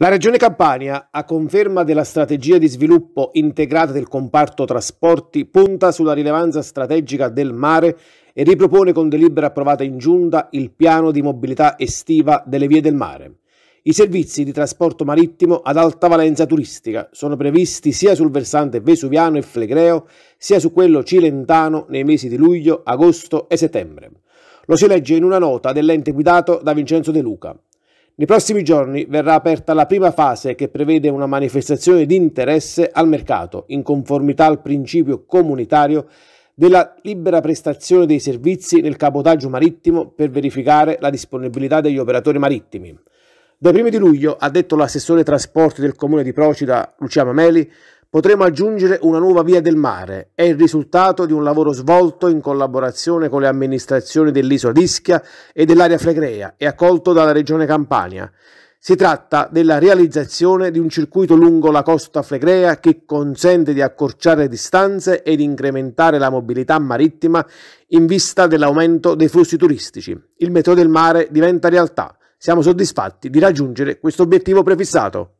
La Regione Campania, a conferma della strategia di sviluppo integrata del comparto trasporti, punta sulla rilevanza strategica del mare e ripropone con delibera approvata in giunta il piano di mobilità estiva delle vie del mare. I servizi di trasporto marittimo ad alta valenza turistica sono previsti sia sul versante vesuviano e flegreo, sia su quello cilentano nei mesi di luglio, agosto e settembre. Lo si legge in una nota dell'ente guidato da Vincenzo De Luca. Nei prossimi giorni verrà aperta la prima fase che prevede una manifestazione di interesse al mercato in conformità al principio comunitario della libera prestazione dei servizi nel cabotaggio marittimo per verificare la disponibilità degli operatori marittimi. Dai primi di luglio, ha detto l'assessore trasporti del comune di Procida, Luciano Meli, potremo aggiungere una nuova via del mare. È il risultato di un lavoro svolto in collaborazione con le amministrazioni dell'isola d'Ischia e dell'area flegrea e accolto dalla regione Campania. Si tratta della realizzazione di un circuito lungo la costa flegrea che consente di accorciare distanze ed incrementare la mobilità marittima in vista dell'aumento dei flussi turistici. Il metro del mare diventa realtà. Siamo soddisfatti di raggiungere questo obiettivo prefissato.